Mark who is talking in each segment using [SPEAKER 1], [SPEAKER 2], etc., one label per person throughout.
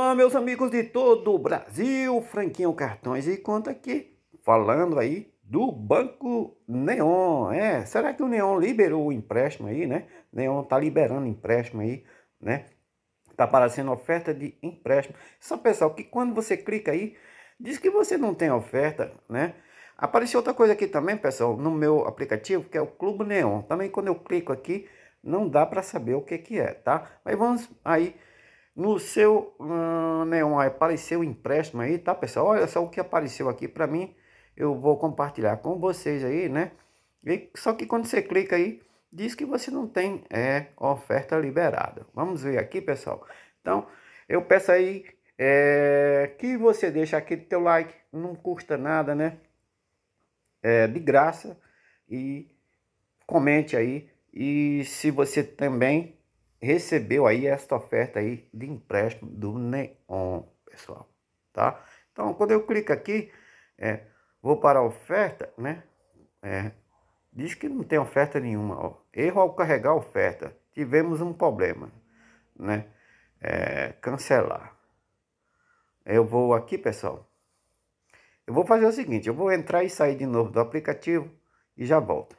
[SPEAKER 1] Olá, ah, meus amigos de todo o Brasil, Franquinho Cartões e Conta aqui, falando aí do Banco Neon. É, será que o Neon liberou o empréstimo aí, né? Neon tá liberando empréstimo aí, né? Tá aparecendo oferta de empréstimo. Só pessoal, que quando você clica aí, diz que você não tem oferta, né? Apareceu outra coisa aqui também, pessoal, no meu aplicativo, que é o Clube Neon. Também quando eu clico aqui, não dá para saber o que que é, tá? Mas vamos aí no seu hum, neon apareceu empréstimo aí, tá pessoal? Olha só o que apareceu aqui para mim. Eu vou compartilhar com vocês aí, né? E, só que quando você clica aí, diz que você não tem é, oferta liberada. Vamos ver aqui, pessoal. Então, eu peço aí é, que você deixe aquele teu like. Não custa nada, né? É, de graça. E comente aí. E se você também recebeu aí esta oferta aí de empréstimo do Neon, pessoal, tá? Então, quando eu clico aqui, é, vou para a oferta, né? É, diz que não tem oferta nenhuma, ó. Erro ao carregar oferta. Tivemos um problema, né? É, cancelar. Eu vou aqui, pessoal. Eu vou fazer o seguinte, eu vou entrar e sair de novo do aplicativo e já volto.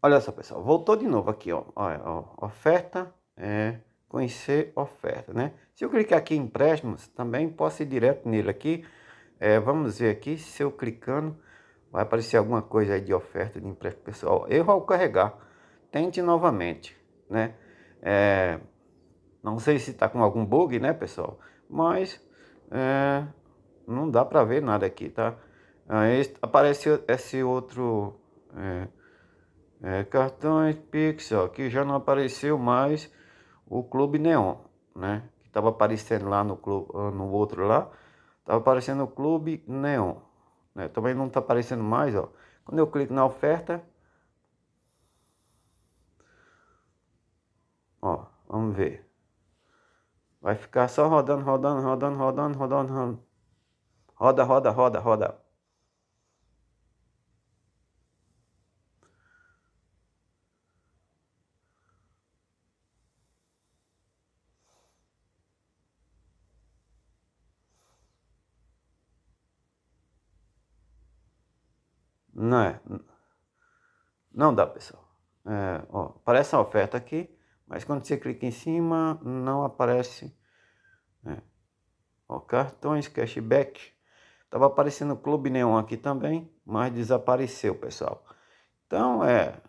[SPEAKER 1] Olha só, pessoal, voltou de novo aqui, ó, ó oferta, é, conhecer oferta, né? Se eu clicar aqui em empréstimos, também posso ir direto nele aqui. É, vamos ver aqui, se eu clicando, vai aparecer alguma coisa aí de oferta de empréstimo pessoal. Erro ao carregar, tente novamente, né? É, não sei se está com algum bug, né, pessoal? Mas é, não dá para ver nada aqui, tá? Aí ah, aparece esse outro... É, é, cartões é Pixel, que já não apareceu mais o Clube Neon, né? Que tava aparecendo lá no clube, ah, no outro lá, tava aparecendo o Clube Neon, né? Também não tá aparecendo mais, ó. Quando eu clico na oferta, ó, vamos ver. Vai ficar só rodando, rodando, rodando, rodando, rodando, rodando. Roda, roda, roda, roda. Não é. Não dá, pessoal. É, ó, aparece a oferta aqui, mas quando você clica em cima, não aparece. Né? Ó, cartões, cashback. Tava aparecendo Clube Neon aqui também, mas desapareceu, pessoal. Então, é.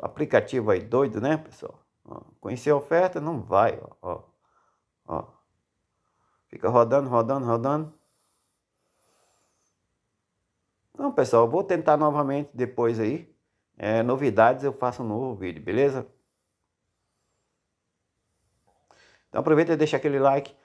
[SPEAKER 1] Aplicativo aí doido, né, pessoal? Ó, conhecer a oferta não vai, ó. ó, ó. Fica rodando, rodando, rodando. Então, pessoal, vou tentar novamente depois aí. É, novidades eu faço um novo vídeo, beleza? Então aproveita e deixa aquele like.